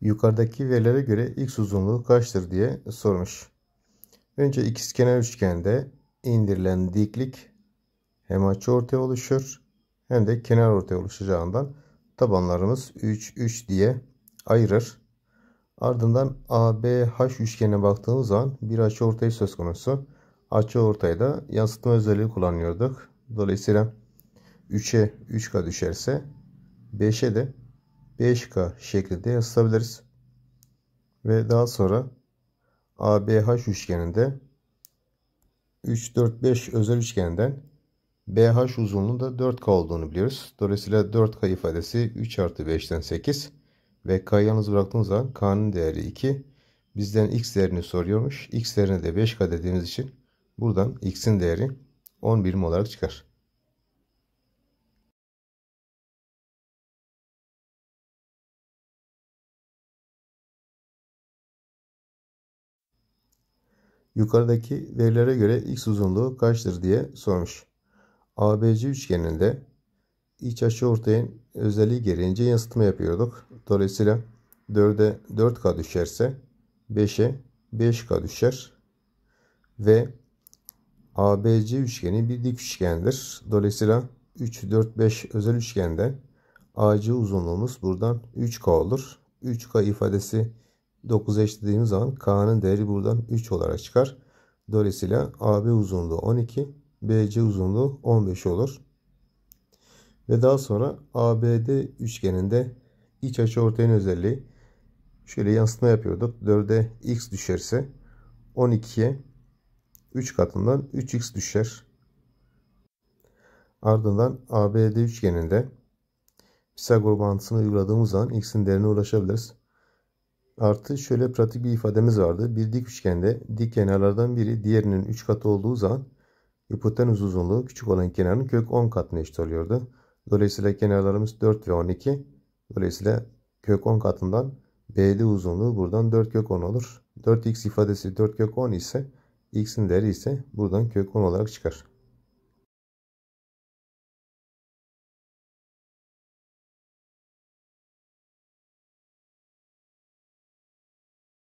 yukarıdaki verilere göre x uzunluğu kaçtır diye sormuş. Önce ikizkenar üçgende indirilen diklik hem açı ortaya oluşur hem de kenar ortaya oluşacağından tabanlarımız 3 3 diye ayırır. Ardından ABH üçgenine baktığımız zaman bir açı ortaya söz konusu. Açı ortaya da yansıtma özelliği kullanıyorduk. Dolayısıyla 3'e 3 kat düşerse 5'e de 5K şeklinde yazabiliriz. Ve daha sonra ABH üçgeninde 3, 4, 5 özel üçgenden BH uzunluğunda 4K olduğunu biliyoruz. Dolayısıyla 4K ifadesi 3 artı 5'ten 8 ve K yalnız bıraktığımız zaman K'nın değeri 2. Bizden X değerini soruyormuş. X değerine de 5K dediğimiz için buradan X'in değeri 11 birim olarak çıkar. Yukarıdaki verilere göre x uzunluğu kaçtır diye sormuş. ABC üçgeninde iç açı ortayın özelliği gereğince yansıtma yapıyorduk. Dolayısıyla 4'e 4K düşerse 5'e 5K düşer. Ve ABC üçgeni bir dik üçgendir. Dolayısıyla 3, 4, 5 özel üçgende AC uzunluğumuz buradan 3K olur. 3K ifadesi 9 eşlediğimiz zaman K'nın değeri buradan 3 olarak çıkar. Dolayısıyla AB uzunluğu 12, BC uzunluğu 15 olur. Ve daha sonra ABD üçgeninde iç açı ortayın özelliği şöyle yansıtma yapıyorduk. 4'e x düşerse 12'ye 3 katından 3x düşer. Ardından ABD üçgeninde Pisagor bantısını uyguladığımız zaman x'in değerine ulaşabiliriz. Artı şöyle pratik bir ifademiz vardı. Bir dik üçgende dik kenarlardan biri diğerinin 3 katı olduğu zaman hipotenüs uzunluğu küçük olan kenarın kök 10 katına eşit oluyordu. Dolayısıyla kenarlarımız 4 ve 12. Dolayısıyla kök 10 katından BD uzunluğu buradan 4 kök 10 olur. 4x ifadesi 4 kök 10 ise x'in değeri ise buradan kök 10 olarak çıkar.